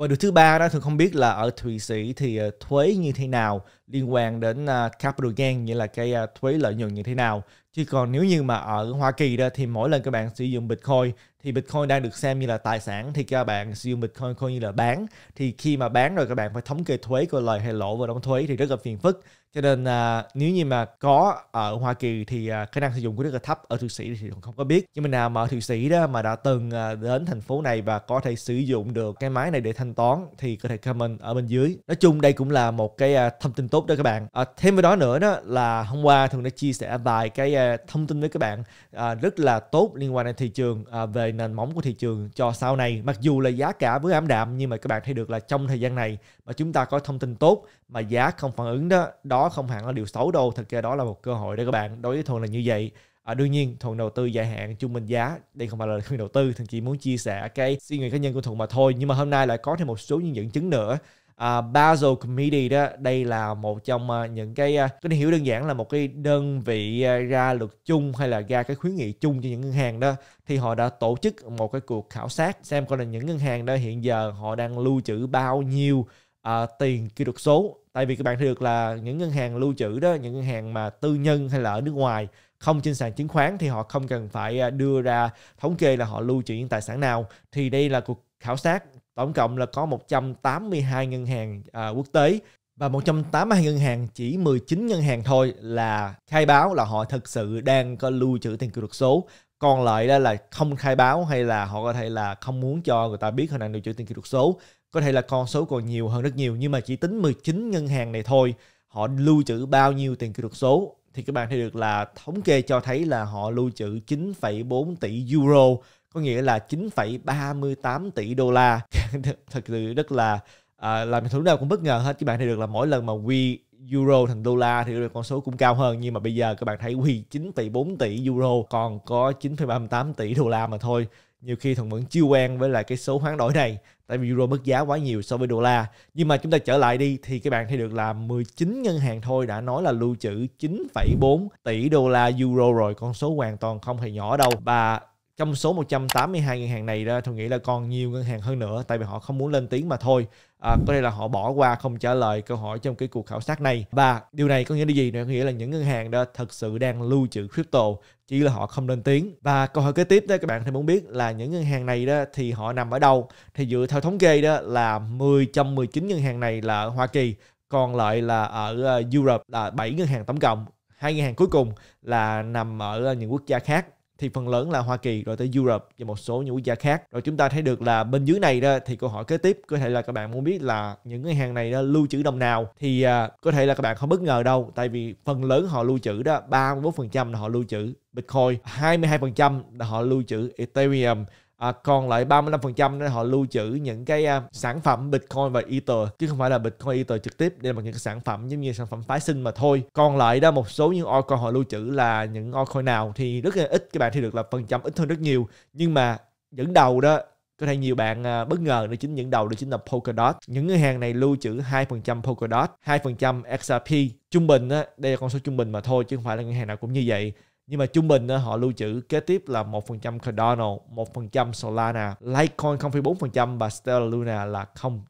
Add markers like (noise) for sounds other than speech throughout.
Và điều thứ ba đó thường không biết là ở Thụy Sĩ thì ờ, thuế như thế nào liên quan đến ờ, capital gain nghĩa là cái ờ, thuế lợi nhuận như thế nào. Chứ còn nếu như mà ở Hoa Kỳ đó thì mỗi lần các bạn sử dụng Bitcoin thì Bitcoin đang được xem như là tài sản thì các bạn sử dụng Bitcoin coi như là bán thì khi mà bán rồi các bạn phải thống kê thuế của lời hay lỗ và đóng thuế thì rất là phiền phức cho nên à, nếu như mà có à, ở Hoa Kỳ thì à, khả năng sử dụng của rất là thấp ở Thụy Sĩ thì không có biết nhưng mà nào mà ở Thụy Sĩ đó mà đã từng à, đến thành phố này và có thể sử dụng được cái máy này để thanh toán thì có thể comment ở bên dưới nói chung đây cũng là một cái à, thông tin tốt đó các bạn à, thêm vào đó nữa đó là hôm qua thường đã chia sẻ vài cái à, thông tin với các bạn à, rất là tốt liên quan đến thị trường à, về nền móng của thị trường cho sau này mặc dù là giá cả với ảm đạm nhưng mà các bạn thấy được là trong thời gian này mà chúng ta có thông tin tốt mà giá không phản ứng đó đó đó không hẳn là điều xấu đâu thực ra đó là một cơ hội để các bạn đối với thuần là như vậy À, đương nhiên thuận đầu tư dài hạn trung bình giá đây không phải là khuyên đầu tư thuận chỉ muốn chia sẻ cái suy nghĩ cá nhân của thuận mà thôi nhưng mà hôm nay lại có thêm một số những dẫn chứng nữa uh, Basel Committee đó đây là một trong à, những cái uh, có thể hiểu đơn giản là một cái đơn vị à, ra luật chung hay là ra cái khuyến nghị chung cho những ngân hàng đó thì họ đã tổ chức một cái cuộc khảo sát xem coi là những ngân hàng đó hiện giờ họ đang lưu trữ bao nhiêu uh, tiền kỹ thuật số tại vì các bạn thấy được là những ngân hàng lưu trữ đó những ngân hàng mà tư nhân hay là ở nước ngoài không trên sàn chứng khoán thì họ không cần phải à, đưa ra thống kê là họ lưu trữ những tài sản nào thì đây là cuộc khảo sát tổng cộng là có 182 ngân hàng à, quốc tế và 182 ngân hàng chỉ 19 ngân hàng thôi là khai báo là họ thực sự đang có lưu trữ tiền kỹ thuật số còn lại đó là không khai báo hay là họ có thể là không muốn cho người ta biết họ đang lưu trữ tiền kỹ thuật số có thể là con số còn nhiều hơn rất nhiều nhưng mà chỉ tính 19 ngân hàng này thôi họ lưu trữ bao nhiêu tiền kỹ thuật số thì các bạn thấy được là thống kê cho thấy là họ lưu trữ 9,4 tỷ euro có nghĩa là 9,38 tỷ đô la (laughs) thật sự rất là à, làm thủ nào cũng bất ngờ hết các bạn thấy được là mỗi lần mà quy euro thành đô la thì con số cũng cao hơn nhưng mà bây giờ các bạn thấy quy 9,4 tỷ euro còn có 9,38 tỷ đô la mà thôi nhiều khi thằng vẫn chưa quen với lại cái số hoán đổi này tại vì euro mất giá quá nhiều so với đô la nhưng mà chúng ta trở lại đi thì các bạn thấy được là 19 ngân hàng thôi đã nói là lưu trữ 9,4 tỷ đô la euro rồi con số hoàn toàn không hề nhỏ đâu và trong số 182 ngân hàng này ra tôi nghĩ là còn nhiều ngân hàng hơn nữa tại vì họ không muốn lên tiếng mà thôi à, có thể là họ bỏ qua không trả lời câu hỏi trong cái cuộc khảo sát này và điều này có nghĩa là gì nữa nghĩa là những ngân hàng đó thật sự đang lưu trữ crypto chỉ là họ không lên tiếng và câu hỏi kế tiếp đó các bạn thì muốn biết là những ngân hàng này đó thì họ nằm ở đâu thì dựa theo thống kê đó là 10 trong 19 ngân hàng này là ở Hoa Kỳ còn lại là ở ờ, Europe là 7 ngân hàng tổng cộng hai ngân hàng cuối cùng là nằm ở ờ, những quốc gia khác thì phần lớn là Hoa Kỳ rồi tới Europe và một số những quốc gia khác. Rồi chúng ta thấy được là bên dưới này đó thì câu hỏi kế tiếp có thể là các bạn muốn biết là những ngân hàng này đó lưu trữ đồng nào thì à, có thể là các bạn không bất ngờ đâu tại vì phần lớn họ lưu trữ đó 34% là họ lưu trữ Bitcoin, 22% là họ lưu trữ Ethereum à, còn lại 35% nên họ lưu trữ những cái à, sản phẩm Bitcoin và Ether chứ không phải là Bitcoin Ether trực tiếp đây là những cái sản phẩm giống như sản phẩm phái sinh mà thôi còn lại đó một số những altcoin họ lưu trữ là những altcoin nào thì rất là ít các bạn thì được là phần trăm ít hơn rất nhiều nhưng mà dẫn đầu đó có thể nhiều bạn à, bất ngờ đó chính những đầu đó chính là Polkadot. Những ngân hàng này lưu trữ 2% Polkadot, 2% XRP. Trung bình á, đây là con số trung bình mà thôi chứ không phải là ngân hàng nào cũng như vậy nhưng mà trung bình họ lưu trữ kế tiếp là 1% Cardano, 1% Solana, Litecoin 0,4% và Stellar Luna là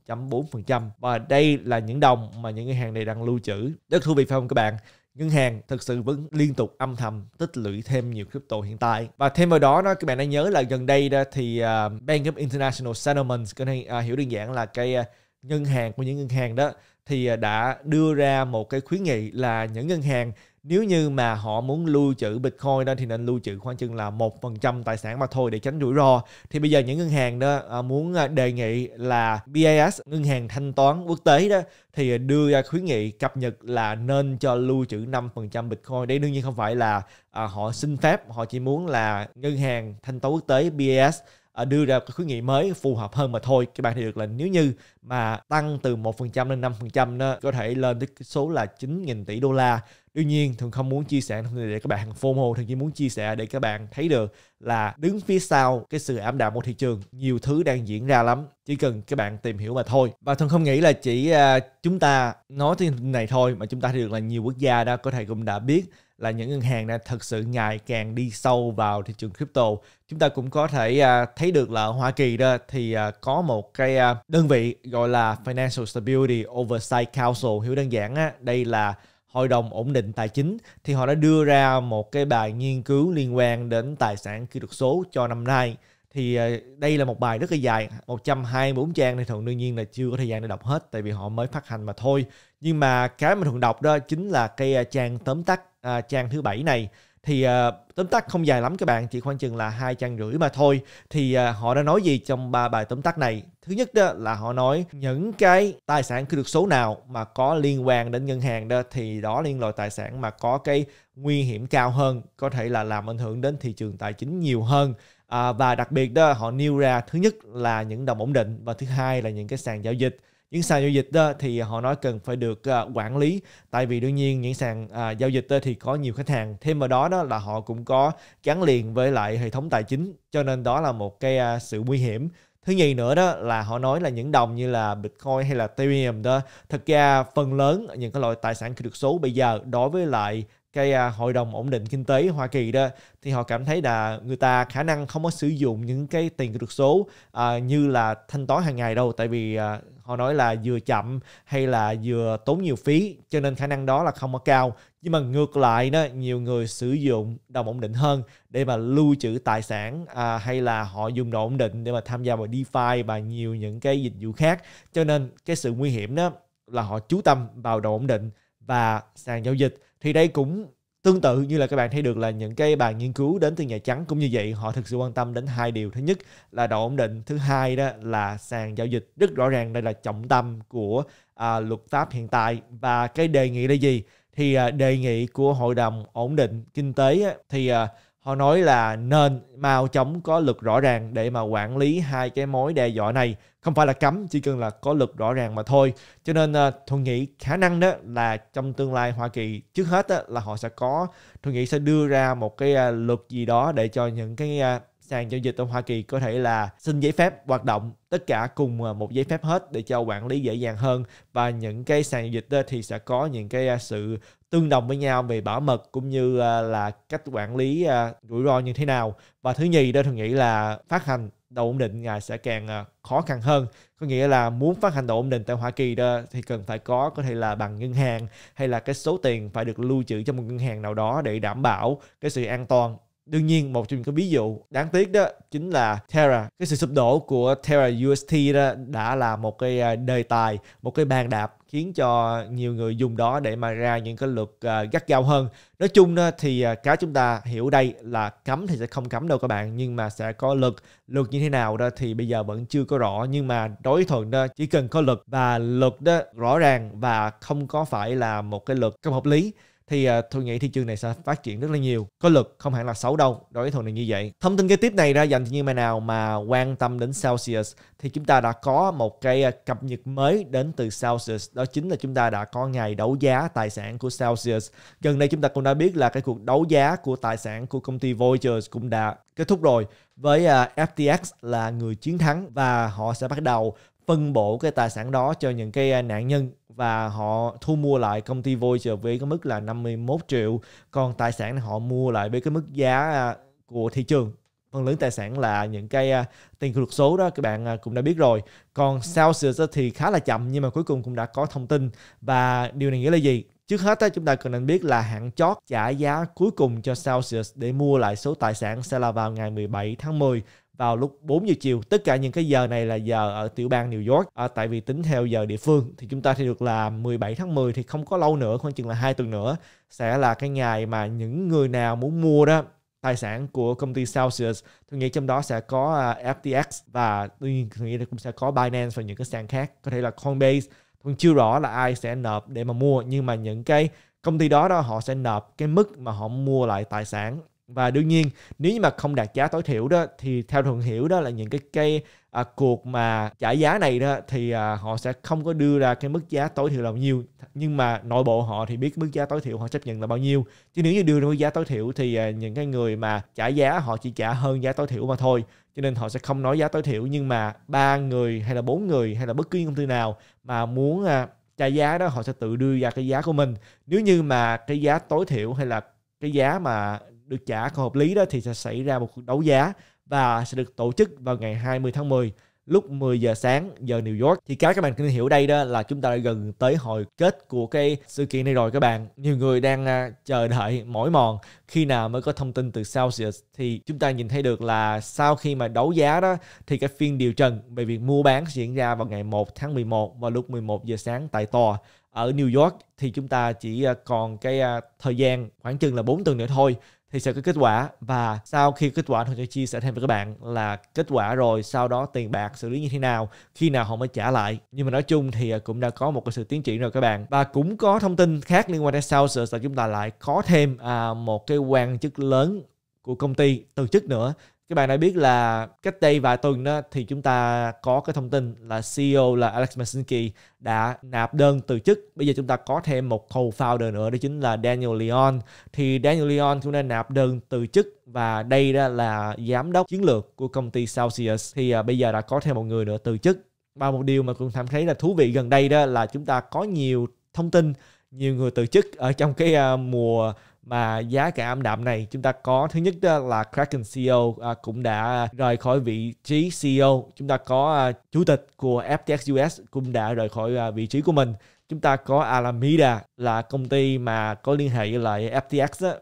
0.4%. Và đây là những đồng mà những ngân hàng này đang lưu trữ. Rất thú vị phải không các bạn? ngân hàng thực sự vẫn liên tục âm thầm tích lũy thêm nhiều crypto hiện tại và thêm vào đó đó các bạn đã nhớ là gần đây đó thì à, Bank of International Settlements có thể à, hiểu đơn giản là cái à, ngân hàng của những ngân hàng đó thì đã đưa ra một cái khuyến nghị là những ngân hàng nếu như mà họ muốn lưu trữ Bitcoin đó thì nên lưu trữ khoảng chừng là một phần trăm tài sản mà thôi để tránh rủi ro. Thì bây giờ những ngân hàng đó à, muốn à, đề nghị là BIS, ngân hàng thanh toán quốc tế đó thì đưa ra khuyến nghị cập nhật là nên cho lưu trữ 5% Bitcoin. Đây đương nhiên không phải là à, họ xin phép, họ chỉ muốn là ngân hàng thanh toán quốc tế BIS Ờ, đưa ra cái khuyến nghị mới phù hợp hơn mà thôi các bạn thì được là nếu như mà tăng từ 1% lên 5% nó có thể lên tới số là 9.000 tỷ đô la đương nhiên thường không muốn chia sẻ để các bạn FOMO thường chỉ muốn chia sẻ để các bạn thấy được là đứng phía sau cái sự ảm đạm của thị trường nhiều thứ đang diễn ra lắm chỉ cần các bạn tìm hiểu mà thôi và thường không nghĩ là chỉ à, chúng ta nói thế này thôi mà chúng ta thấy được là nhiều quốc gia đã có thể cũng đã biết là những ngân hàng đã thực sự ngày càng đi sâu vào thị trường crypto. Chúng ta cũng có thể à, thấy được là ở Hoa Kỳ đó thì à, có một cái à, đơn vị gọi là Financial Stability Oversight Council, hiểu đơn giản á, đây là hội đồng ổn định tài chính thì họ đã đưa ra một cái bài nghiên cứu liên quan đến tài sản kỹ thuật số cho năm nay thì đây là một bài rất là dài 124 trang thì thuận đương nhiên là chưa có thời gian để đọc hết tại vì họ mới phát hành mà thôi nhưng mà cái mà thuận đọc đó chính là cái trang tóm tắt à, trang thứ bảy này thì à, tóm tắt không dài lắm các bạn chỉ khoảng chừng là hai trang rưỡi mà thôi thì à, họ đã nói gì trong ba bài tóm tắt này thứ nhất đó là họ nói những cái tài sản kỹ được số nào mà có liên quan đến ngân hàng đó thì đó liên loại tài sản mà có cái nguy hiểm cao hơn có thể là làm ảnh hưởng đến thị trường tài chính nhiều hơn à, và đặc biệt đó họ nêu ra thứ nhất là những đồng ổn định và thứ hai là những cái sàn giao dịch những sàn giao dịch đó thì họ nói cần phải được à, quản lý tại vì đương nhiên những sàn à, giao dịch đó thì có nhiều khách hàng thêm vào đó đó là họ cũng có gắn liền với lại hệ thống tài chính cho nên đó là một cái à, sự nguy hiểm thứ nhì nữa đó là họ nói là những đồng như là bitcoin hay là ethereum đó thật ra phần lớn những cái loại tài sản kỹ được số bây giờ đối với lại cái hội đồng ổn định kinh tế Hoa Kỳ đó thì họ cảm thấy là người ta khả năng không có sử dụng những cái tiền kỹ thuật số uh, như là thanh toán hàng ngày đâu tại vì uh, họ nói là vừa chậm hay là vừa tốn nhiều phí cho nên khả năng đó là không có cao nhưng mà ngược lại đó nhiều người sử dụng đồng ổn định hơn để mà lưu trữ tài sản à, hay là họ dùng đồng ổn định để mà tham gia vào DeFi và nhiều những cái dịch vụ khác cho nên cái sự nguy hiểm đó là họ chú tâm vào đồng ổn định và sàn giao dịch thì đây cũng Tương tự như là các bạn thấy được là những cái bài nghiên cứu đến từ Nhà Trắng cũng như vậy, họ thực sự quan tâm đến hai điều. Thứ nhất là độ ổn định, thứ hai đó là sàn giao dịch. Rất rõ ràng đây là trọng tâm của à, luật pháp hiện tại và cái đề nghị là gì? Thì à, đề nghị của Hội đồng ổn định kinh tế thì à, họ nói là nên mau chóng có luật rõ ràng để mà quản lý hai cái mối đe dọa này không phải là cấm chỉ cần là có luật rõ ràng mà thôi cho nên ờ, tôi nghĩ khả năng đó là trong tương lai Hoa Kỳ trước hết đó, là họ sẽ có tôi nghĩ sẽ đưa ra một cái ờ, luật gì đó để cho những cái ờ, sàn giao dịch ở Hoa Kỳ có thể là xin giấy phép hoạt động tất cả cùng một giấy phép hết để cho quản lý dễ dàng hơn và những cái sàn giao dịch thì sẽ có những cái sự tương đồng với nhau về bảo mật cũng như à, là cách quản lý à, rủi ro như thế nào và thứ nhì đó thường nghĩ là phát hành độ ổn định sẽ càng à, khó khăn hơn có nghĩa là muốn phát hành độ ổn định tại Hoa Kỳ đó thì cần phải có có thể là bằng ngân hàng hay là cái số tiền phải được lưu trữ trong một ngân hàng nào đó để đảm bảo cái sự an toàn đương nhiên một trong những cái ví dụ đáng tiếc đó chính là Terra cái sự sụp đổ của Terra UST đó đã là một cái đề tài một cái bàn đạp khiến cho nhiều người dùng đó để mà ra những cái luật uh, gắt gao hơn. Nói chung uh, thì uh, cái chúng ta hiểu đây là cấm thì sẽ không cấm đâu các bạn nhưng mà sẽ có luật. Luật như thế nào đó thì bây giờ vẫn chưa có rõ nhưng mà đối thuận đó chỉ cần có luật và luật đó rõ ràng và không có phải là một cái luật không hợp lý thì à, tôi nghĩ thị trường này sẽ phát triển rất là nhiều có lực không hẳn là xấu đâu đối với thùng này như vậy thông tin kế tiếp này ra dành cho những bạn nào mà quan tâm đến Celsius thì chúng ta đã có một cái à, cập nhật mới đến từ Celsius đó chính là chúng ta đã có ngày đấu giá tài sản của Celsius gần đây chúng ta cũng đã biết là cái cuộc đấu giá của tài sản của công ty Voyagers cũng đã kết thúc rồi với à, FTX là người chiến thắng và họ sẽ bắt đầu phân bổ cái tài sản đó cho những cái à, nạn nhân và họ thu mua lại công ty Voyager với cái mức là 51 triệu còn tài sản họ mua lại với cái mức giá à, của thị trường phần lớn tài sản là những cái uh, tiền kỹ thuật số đó các bạn uh, cũng đã biết rồi còn Celsius thì khá là chậm nhưng mà cuối cùng cũng đã có thông tin và điều này nghĩa là gì trước hết uh, chúng ta cần nên biết là hạn chót trả giá cuối cùng cho Celsius để mua lại số tài sản sẽ là vào ngày 17 tháng 10 vào lúc 4 giờ chiều. Tất cả những cái giờ này là giờ ở tiểu bang New York. À, tại vì tính theo giờ địa phương thì chúng ta thì được là 17 tháng 10 thì không có lâu nữa, khoảng chừng là hai tuần nữa sẽ là cái ngày mà những người nào muốn mua đó tài sản của công ty Celsius. Tôi nghĩ trong đó sẽ có à, FTX và tuy tôi nghĩ là cũng sẽ có Binance và những cái sàn khác, có thể là Coinbase. Tôi chưa rõ là ai sẽ nộp để mà mua nhưng mà những cái công ty đó đó họ sẽ nộp cái mức mà họ mua lại tài sản và đương nhiên nếu như mà không đạt giá tối thiểu đó thì theo thường hiểu đó là những cái cây à, cuộc mà trả giá này đó thì à, họ sẽ không có đưa ra cái mức giá tối thiểu là bao nhiêu nhưng mà nội bộ họ thì biết mức giá tối thiểu họ chấp nhận là bao nhiêu chứ nếu như đưa ra mức giá tối thiểu thì à, những cái người mà trả giá họ chỉ trả hơn giá tối thiểu mà thôi cho nên họ sẽ không nói giá tối thiểu nhưng mà ba người hay là bốn người hay là bất cứ công ty nào mà muốn à, trả giá đó họ sẽ tự đưa ra cái giá của mình nếu như mà cái giá tối thiểu hay là cái giá mà được trả không hợp lý đó thì sẽ xảy ra một cuộc đấu giá và sẽ được tổ chức vào ngày 20 tháng 10 lúc 10 giờ sáng giờ New York thì cái các bạn cần hiểu đây đó là chúng ta đã gần tới hồi kết của cái sự kiện này rồi các bạn nhiều người đang à, chờ đợi mỏi mòn khi nào mới có thông tin từ Celsius thì chúng ta nhìn thấy được là sau khi mà đấu giá đó thì cái phiên điều trần về việc mua bán diễn ra vào ngày 1 tháng 11 vào lúc 11 giờ sáng tại tòa ở New York thì chúng ta chỉ à, còn cái à, thời gian khoảng chừng là 4 tuần nữa thôi thì sẽ có kết quả và sau khi kết quả Hồng sẽ chia sẻ thêm với các bạn là kết quả rồi sau đó tiền bạc xử lý như thế nào khi nào họ mới trả lại nhưng mà nói chung thì à, cũng đã có một cái sự tiến triển rồi các bạn và cũng có thông tin khác liên quan đến Salesforce là chúng ta lại có thêm à, một cái quan chức lớn của công ty từ chức nữa các bạn đã biết là cách đây vài tuần đó thì chúng ta có cái thông tin là CEO là Alex Masinski đã nạp đơn từ chức. Bây giờ chúng ta có thêm một co-founder nữa đó chính là Daniel Leon. Thì Daniel Leon cũng đã nạp đơn từ chức và đây đó là giám đốc chiến lược của công ty Celsius. Thì à, bây giờ đã có thêm một người nữa từ chức. Và một điều mà cũng cảm thấy là thú vị gần đây đó là chúng ta có nhiều thông tin nhiều người từ chức ở trong cái uh, mùa mà giá cả âm đạm này chúng ta có thứ nhất là Kraken CEO à, cũng đã rời khỏi vị trí CEO chúng ta có à, chủ tịch của FTX US cũng đã rời khỏi à, vị trí của mình chúng ta có Alameda là công ty mà có liên hệ với lại FTX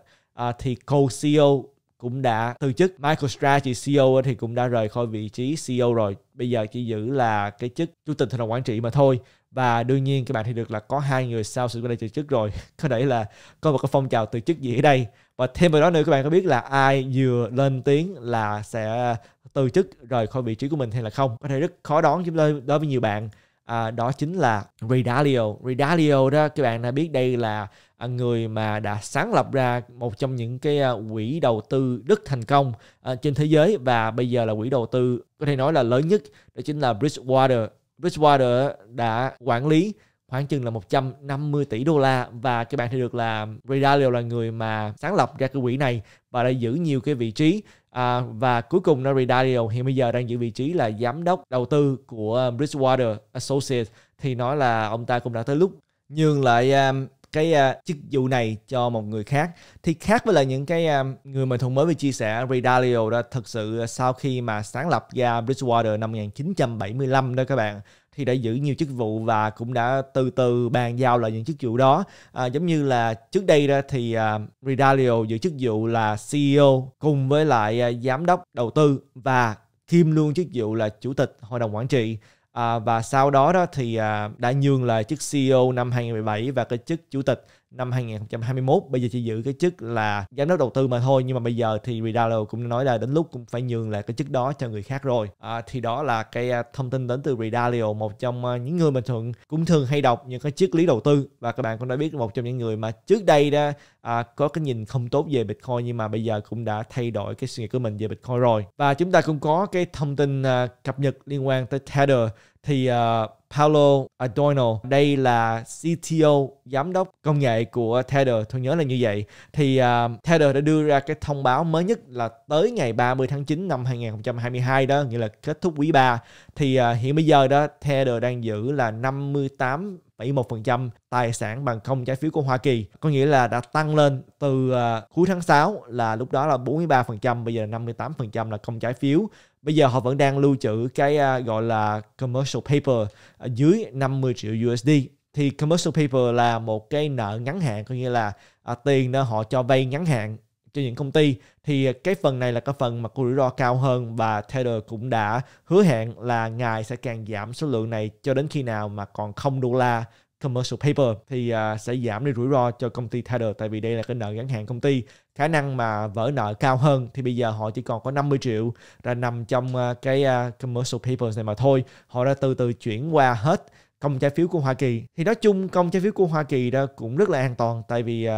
thì co-CEO cũng đã từ chức MicroStrategy CEO thì cũng đã rời khỏi vị trí CEO rồi bây giờ chỉ giữ là cái chức chủ tịch hội đồng quản trị mà thôi và đương nhiên các bạn thì được là có hai người sau sự đây từ chức rồi (laughs) có đấy là có một cái phong trào từ chức gì ở đây và thêm vào đó nữa các bạn có biết là ai vừa lên tiếng là sẽ từ chức rời khỏi vị trí của mình hay là không có thể rất khó đoán giúp đối với nhiều bạn à, đó chính là Redalio Redalio đó các bạn đã biết đây là à, người mà đã sáng lập ra một trong những cái à, quỹ đầu tư đức thành công à, trên thế giới và bây giờ là quỹ đầu tư có thể nói là lớn nhất đó chính là Bridgewater Bridgewater đã quản lý khoảng chừng là 150 tỷ đô la và các bạn thấy được là Ray Dalio là người mà sáng lập ra cái quỹ này và đã giữ nhiều cái vị trí à, và cuối cùng Ray Dalio hiện bây giờ đang giữ vị trí là giám đốc đầu tư của Bridgewater Associates thì nói là ông ta cũng đã tới lúc nhường lại um, cái uh, chức vụ này cho một người khác thì khác với là những cái uh, người mà thông mới vừa chia sẻ Ray Dalio đó thật sự à, sau khi mà sáng lập ra Bridgewater năm 1975 đó các bạn thì đã giữ nhiều chức vụ và cũng đã từ từ bàn giao lại những chức vụ đó à, giống như là trước đây đó thì uh, Ridalio giữ chức vụ là CEO cùng với lại uh, giám đốc đầu tư và kim luôn chức vụ là chủ tịch hội đồng quản trị À, và sau đó đó thì à, đã nhường lại chức CEO năm 2017 và cái chức chủ tịch năm 2021 bây giờ chỉ giữ cái chức là giám đốc đầu tư mà thôi nhưng mà bây giờ thì Redalo cũng nói là đến lúc cũng phải nhường lại cái chức đó cho người khác rồi à, thì đó là cái à, thông tin đến từ Redalo một trong à, những người bình thường cũng thường hay đọc những cái triết lý đầu tư và các bạn cũng đã biết một trong những người mà trước đây đã à, có cái nhìn không tốt về Bitcoin nhưng mà bây giờ cũng đã thay đổi cái suy nghĩ của mình về Bitcoin rồi và chúng ta cũng có cái thông tin à, cập nhật liên quan tới Tether thì uh, Paulo Adorno đây là CTO giám đốc công nghệ của Tether tôi nhớ là như vậy thì uh, Tether đã đưa ra cái thông báo mới nhất là tới ngày 30 tháng 9 năm 2022 đó nghĩa là kết thúc quý 3 thì uh, hiện bây giờ đó Tether đang giữ là 58 7,1% tài sản bằng công trái phiếu của Hoa Kỳ. Có nghĩa là đã tăng lên từ uh, cuối tháng 6 là lúc đó là 43%, bây giờ là 58% là công trái phiếu bây giờ họ vẫn đang lưu trữ cái uh, gọi là commercial paper ở dưới 50 triệu USD thì commercial paper là một cái nợ ngắn hạn có nghĩa là à, tiền đó họ cho vay ngắn hạn cho những công ty thì cái phần này là cái phần mà có rủi ro cao hơn và Taylor cũng đã hứa hẹn là ngài sẽ càng giảm số lượng này cho đến khi nào mà còn không đô la commercial paper thì uh, sẽ giảm đi rủi ro cho công ty Tether tại vì đây là cái nợ ngắn hạn công ty khả năng mà vỡ nợ cao hơn thì bây giờ họ chỉ còn có 50 triệu là nằm trong uh, cái uh, commercial papers này mà thôi họ đã từ từ chuyển qua hết công trái phiếu của Hoa Kỳ thì nói chung công trái phiếu của Hoa Kỳ đó cũng rất là an toàn tại vì uh,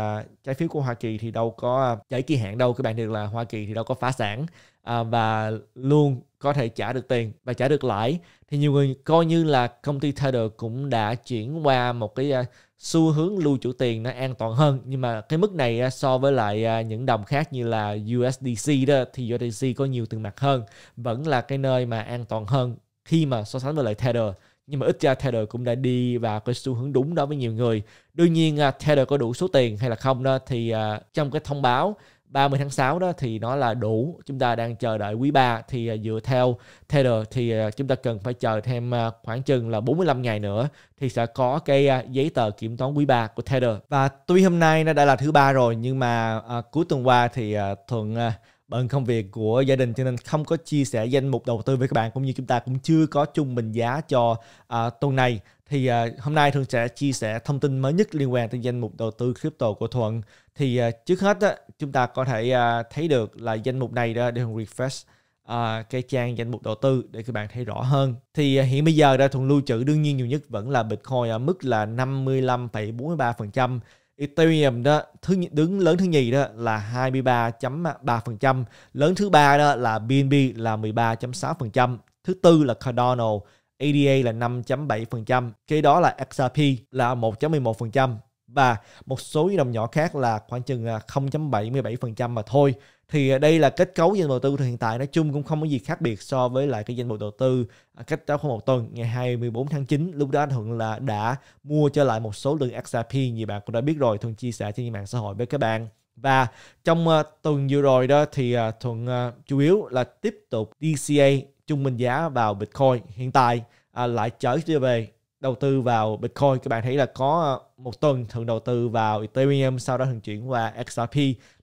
trái phiếu của Hoa Kỳ thì đâu có giải kỳ hạn đâu các bạn được là Hoa Kỳ thì đâu có phá sản uh, và luôn có thể trả được tiền và trả được lãi thì nhiều người coi như là công ty trader cũng đã chuyển qua một cái à, xu hướng lưu trữ tiền nó an toàn hơn nhưng mà cái mức này à, so với lại à, những đồng khác như là USDC đó thì USDC có nhiều tiền mặt hơn vẫn là cái nơi mà an toàn hơn khi mà so sánh với lại trader nhưng mà ít ra tether cũng đã đi vào cái xu hướng đúng đó với nhiều người đương nhiên tether có đủ số tiền hay là không đó thì trong cái thông báo 30 tháng 6 đó thì nó là đủ chúng ta đang chờ đợi quý 3 thì à, dựa theo Tether thì à, chúng ta cần phải chờ thêm à, khoảng chừng là 45 ngày nữa thì sẽ có cái giấy tờ kiểm toán quý 3 của Tether và tuy hôm nay nó đã là thứ ba rồi nhưng mà à, cuối tuần qua thì à, Thuận à, bận công việc của gia đình cho nên không có chia sẻ danh mục đầu tư với các bạn cũng như chúng ta cũng chưa có chung mình giá cho à, tuần này thì à, hôm nay thường sẽ chia sẻ thông tin mới nhất liên quan tới danh mục đầu tư crypto của thuận thì à, trước hết á, chúng ta có thể à, thấy được là danh mục này đó để refresh à, cái trang danh mục đầu tư để các bạn thấy rõ hơn. Thì à, hiện bây giờ đã thuận lưu trữ đương nhiên nhiều nhất vẫn là Bitcoin ở mức là 55,43%. Ethereum đó thứ đứng lớn thứ nhì đó là 23.3%, lớn thứ ba đó là BNB là 13.6%, thứ tư là Cardano, ADA là 5.7%, kế đó là XRP là 1.11% và một số đồng nhỏ khác là khoảng chừng 0.77% à, mà thôi thì à, đây là kết cấu danh đầu tư hiện tại nói chung cũng không có gì khác biệt so với lại cái danh mục đầu tư à, cách đó khoảng một tuần ngày 24 tháng 9 lúc đó thuận là đã mua trở lại một số lượng XRP như bạn cũng đã biết rồi thuận chia sẻ trên mạng xã hội với các bạn và trong uh, tuần vừa rồi đó thì uh, thuận uh, chủ yếu là tiếp tục DCA trung bình giá vào Bitcoin hiện tại uh, lại trở về đầu tư vào Bitcoin các bạn thấy là có ờ, một tuần thường đầu tư vào Ethereum sau đó thường chuyển qua XRP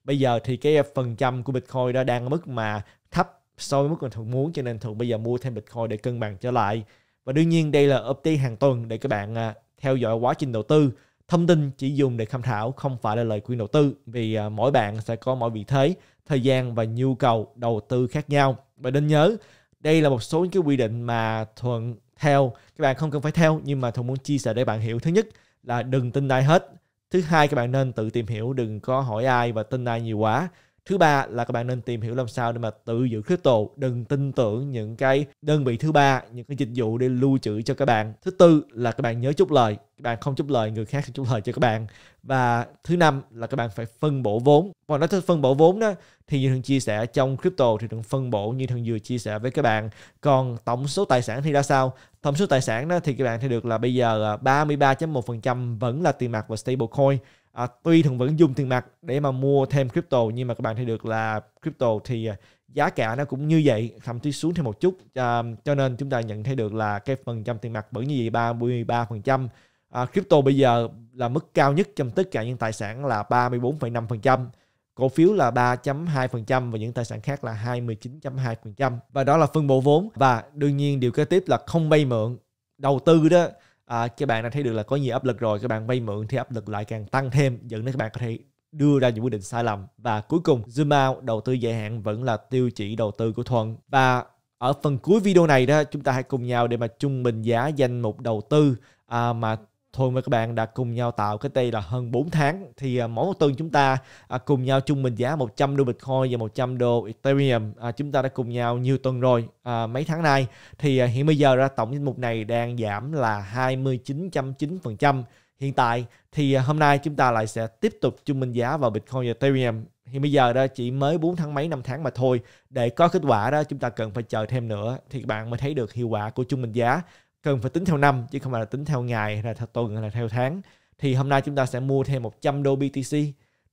bây giờ thì cái phần trăm của Bitcoin đó đang ở mức mà thấp so với mức mình thường muốn cho nên thường bây giờ mua thêm Bitcoin để cân bằng trở lại và đương nhiên đây là update hàng tuần để các bạn ờ, theo dõi quá trình đầu tư thông tin chỉ dùng để tham khảo không phải là lời khuyên đầu tư vì ờ, mỗi bạn sẽ có mọi vị thế thời gian và nhu cầu đầu tư khác nhau và nên nhớ đây là một số những cái quy định mà thuận theo các bạn không cần phải theo nhưng mà thùng muốn chia sẻ để bạn hiểu thứ nhất là đừng tin ai hết thứ hai các bạn nên tự tìm hiểu đừng có hỏi ai và tin ai nhiều quá thứ ba là các bạn nên tìm hiểu làm sao để mà tự giữ crypto đừng tin tưởng những cái đơn vị thứ ba những cái dịch vụ để lưu trữ cho các bạn thứ tư là các bạn nhớ chúc lời các bạn không chúc lời người khác sẽ chúc lời cho các bạn và thứ năm là các bạn phải phân bổ vốn còn nói tới phân bổ vốn đó thì như thường chia sẻ trong crypto thì thường phân bổ như thường vừa chia sẻ với các bạn còn tổng số tài sản thì ra sao tổng số tài sản đó thì các bạn thấy được là bây giờ 33.1% à, vẫn là tiền mặt và stablecoin à, tuy thường vẫn dùng tiền mặt để mà mua thêm crypto nhưng mà các bạn thấy được là crypto thì à, giá cả nó cũng như vậy thậm chí xuống thêm một chút à, cho nên chúng ta nhận thấy được là cái phần trăm tiền mặt vẫn như vậy 33 phần trăm à, crypto bây giờ là mức cao nhất trong tất cả những tài sản là 34,5 phần trăm cổ phiếu là 3.2% và những tài sản khác là 29.2% và đó là phân bổ vốn và đương nhiên điều kế tiếp là không vay mượn đầu tư đó à, các bạn đã thấy được là có nhiều áp lực rồi các bạn vay mượn thì áp lực lại càng tăng thêm dẫn đến các bạn có thể đưa ra những quyết định sai lầm và cuối cùng zoom out đầu tư dài hạn vẫn là tiêu chỉ đầu tư của thuận và ở phần cuối video này đó chúng ta hãy cùng nhau để mà chung bình giá danh mục đầu tư à, mà Thuần và các bạn đã cùng nhau tạo cái tay là hơn 4 tháng thì à, mỗi một tuần chúng ta à, cùng nhau chung bình giá 100 đô Bitcoin và 100 đô Ethereum à, chúng ta đã cùng nhau nhiều tuần rồi mấy tháng nay thì hiện bây giờ ra tổng danh mục này đang giảm là 29.9% hiện tại thì hôm nay chúng ta lại sẽ tiếp tục chung bình giá vào Bitcoin và Ethereum hiện bây giờ đó chỉ mới 4 tháng mấy 5 tháng mà thôi để có kết quả đó chúng ta cần phải chờ thêm nữa thì các bạn mới thấy được hiệu quả của chung bình giá cần phải tính theo năm chứ không phải là tính theo ngày hay là theo tuần hay là theo tháng thì hôm nay chúng ta sẽ mua thêm 100 đô BTC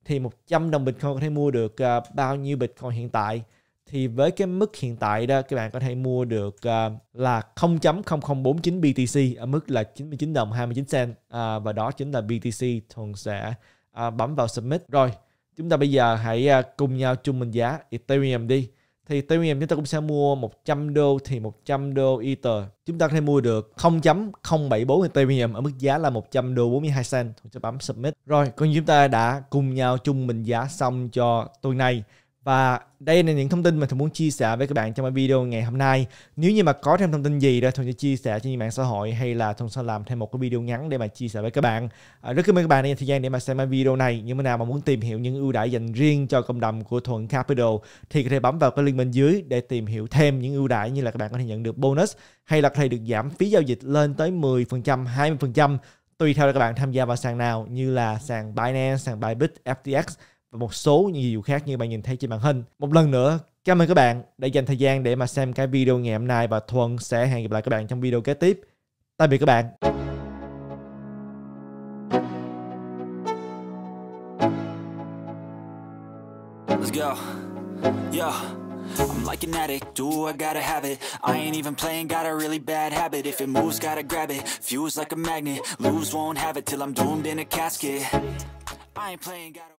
thì 100 đồng Bitcoin có thể mua được uh, bao nhiêu Bitcoin hiện tại thì với cái mức hiện tại đó các bạn có thể mua được uh, là 0.0049 BTC ở mức là 99 đồng 29 cent uh, và đó chính là BTC thuần sẽ uh, bấm vào submit rồi chúng ta bây giờ hãy uh, cùng nhau chung mình giá Ethereum đi thì tuy nhiên chúng ta cũng sẽ mua 100 đô thì 100 đô Ether chúng ta có thể mua được 0.074 Ethereum ở mức giá là 100 đô 42 cent chúng ta bấm submit rồi còn chúng ta đã cùng nhau chung mình giá xong cho tuần này và đây là những thông tin mà Thuận muốn chia sẻ với các bạn trong video ngày hôm nay. Nếu như mà có thêm thông tin gì đó Thuận sẽ chia sẻ trên mạng xã hội hay là Thuận sẽ làm thêm một cái video ngắn để mà chia sẻ với các bạn. À, rất cảm ơn các bạn đã dành thời gian để mà xem video này. nhưng mà nào mà muốn tìm hiểu những ưu đãi dành riêng cho cộng đồng của Thuận Capital thì có thể bấm vào cái link bên dưới để tìm hiểu thêm những ưu đãi như là các bạn có thể nhận được bonus hay là có thể được giảm phí giao dịch lên tới 10%, 20% tùy theo là các bạn tham gia vào sàn nào như là sàn Binance, sàn Bybit, FTX và một số những điều khác như bạn nhìn thấy trên màn hình. Một lần nữa, cảm ơn các bạn đã dành thời gian để mà xem cái video ngày hôm nay và Thuận sẽ hẹn gặp lại các bạn trong video kế tiếp. Tạm biệt các bạn. go. Yo. I'm like an addict, do I gotta have it I ain't even playing, got a really bad habit If it moves, gotta grab it, fuse like a magnet Lose, won't have it till I'm doomed in a casket I ain't playing, gotta